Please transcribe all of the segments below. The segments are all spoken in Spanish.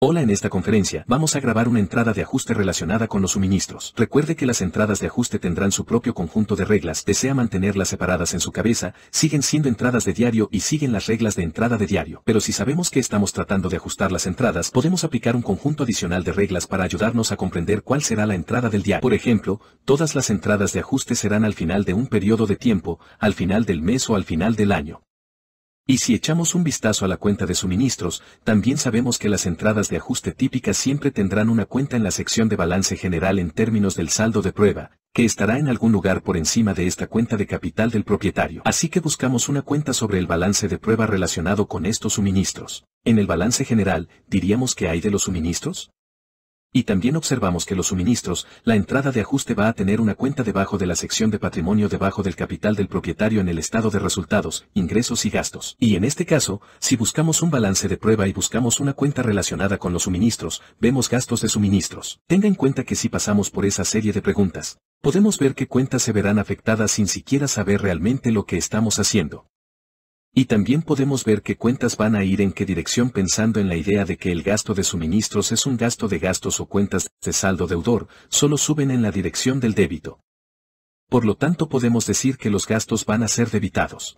Hola en esta conferencia vamos a grabar una entrada de ajuste relacionada con los suministros. Recuerde que las entradas de ajuste tendrán su propio conjunto de reglas, desea mantenerlas separadas en su cabeza, siguen siendo entradas de diario y siguen las reglas de entrada de diario. Pero si sabemos que estamos tratando de ajustar las entradas, podemos aplicar un conjunto adicional de reglas para ayudarnos a comprender cuál será la entrada del día. Por ejemplo, todas las entradas de ajuste serán al final de un periodo de tiempo, al final del mes o al final del año. Y si echamos un vistazo a la cuenta de suministros, también sabemos que las entradas de ajuste típicas siempre tendrán una cuenta en la sección de balance general en términos del saldo de prueba, que estará en algún lugar por encima de esta cuenta de capital del propietario. Así que buscamos una cuenta sobre el balance de prueba relacionado con estos suministros. En el balance general, diríamos que hay de los suministros? Y también observamos que los suministros, la entrada de ajuste va a tener una cuenta debajo de la sección de patrimonio debajo del capital del propietario en el estado de resultados, ingresos y gastos. Y en este caso, si buscamos un balance de prueba y buscamos una cuenta relacionada con los suministros, vemos gastos de suministros. Tenga en cuenta que si pasamos por esa serie de preguntas, podemos ver qué cuentas se verán afectadas sin siquiera saber realmente lo que estamos haciendo. Y también podemos ver qué cuentas van a ir en qué dirección pensando en la idea de que el gasto de suministros es un gasto de gastos o cuentas de saldo deudor, solo suben en la dirección del débito. Por lo tanto podemos decir que los gastos van a ser debitados.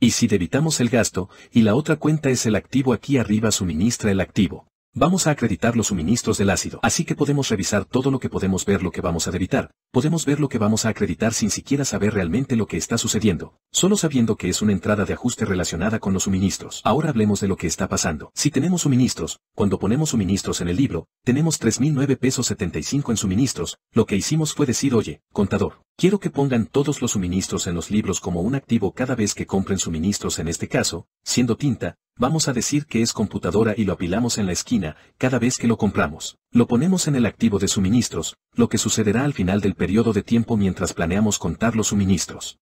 Y si debitamos el gasto, y la otra cuenta es el activo aquí arriba suministra el activo. Vamos a acreditar los suministros del ácido, así que podemos revisar todo lo que podemos ver lo que vamos a debitar, podemos ver lo que vamos a acreditar sin siquiera saber realmente lo que está sucediendo, solo sabiendo que es una entrada de ajuste relacionada con los suministros. Ahora hablemos de lo que está pasando. Si tenemos suministros, cuando ponemos suministros en el libro, tenemos 3.009 pesos 75 en suministros, lo que hicimos fue decir oye, contador, quiero que pongan todos los suministros en los libros como un activo cada vez que compren suministros en este caso, siendo tinta, Vamos a decir que es computadora y lo apilamos en la esquina, cada vez que lo compramos. Lo ponemos en el activo de suministros, lo que sucederá al final del periodo de tiempo mientras planeamos contar los suministros.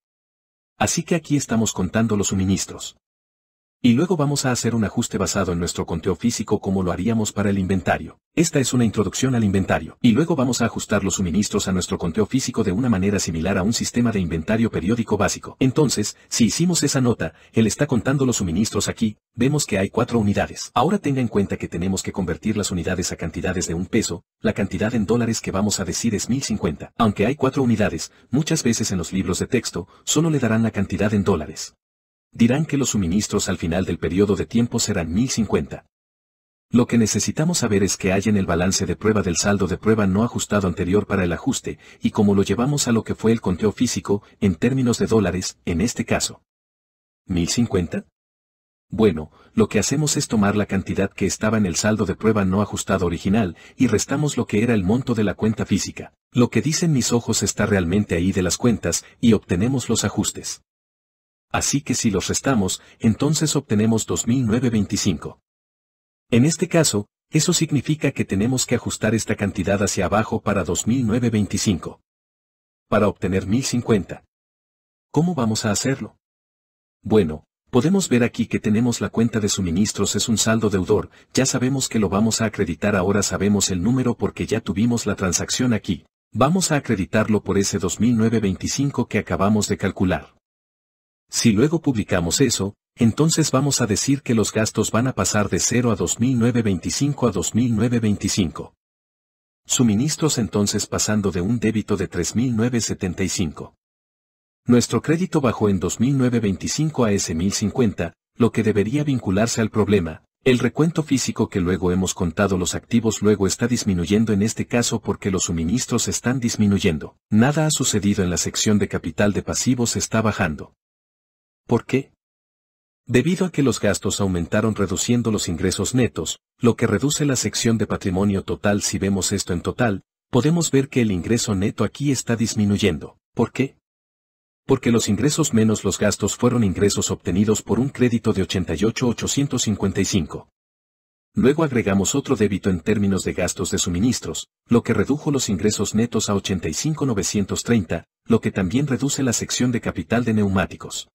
Así que aquí estamos contando los suministros. Y luego vamos a hacer un ajuste basado en nuestro conteo físico como lo haríamos para el inventario. Esta es una introducción al inventario. Y luego vamos a ajustar los suministros a nuestro conteo físico de una manera similar a un sistema de inventario periódico básico. Entonces, si hicimos esa nota, él está contando los suministros aquí, vemos que hay cuatro unidades. Ahora tenga en cuenta que tenemos que convertir las unidades a cantidades de un peso, la cantidad en dólares que vamos a decir es 1050. Aunque hay cuatro unidades, muchas veces en los libros de texto, solo le darán la cantidad en dólares. Dirán que los suministros al final del periodo de tiempo serán 1050. Lo que necesitamos saber es que hay en el balance de prueba del saldo de prueba no ajustado anterior para el ajuste, y como lo llevamos a lo que fue el conteo físico, en términos de dólares, en este caso. ¿1050? Bueno, lo que hacemos es tomar la cantidad que estaba en el saldo de prueba no ajustado original, y restamos lo que era el monto de la cuenta física. Lo que dicen mis ojos está realmente ahí de las cuentas, y obtenemos los ajustes así que si los restamos, entonces obtenemos 2925. En este caso, eso significa que tenemos que ajustar esta cantidad hacia abajo para 2925. Para obtener 1050. ¿Cómo vamos a hacerlo? Bueno, podemos ver aquí que tenemos la cuenta de suministros es un saldo deudor, ya sabemos que lo vamos a acreditar ahora sabemos el número porque ya tuvimos la transacción aquí. Vamos a acreditarlo por ese 2925 que acabamos de calcular. Si luego publicamos eso, entonces vamos a decir que los gastos van a pasar de 0 a 2,925 a 2,925. Suministros entonces pasando de un débito de 3.975. Nuestro crédito bajó en 2,925 a S1050, lo que debería vincularse al problema. El recuento físico que luego hemos contado los activos luego está disminuyendo en este caso porque los suministros están disminuyendo. Nada ha sucedido en la sección de capital de pasivos está bajando. ¿Por qué? Debido a que los gastos aumentaron reduciendo los ingresos netos, lo que reduce la sección de patrimonio total si vemos esto en total, podemos ver que el ingreso neto aquí está disminuyendo. ¿Por qué? Porque los ingresos menos los gastos fueron ingresos obtenidos por un crédito de 88.855. Luego agregamos otro débito en términos de gastos de suministros, lo que redujo los ingresos netos a 85.930, lo que también reduce la sección de capital de neumáticos.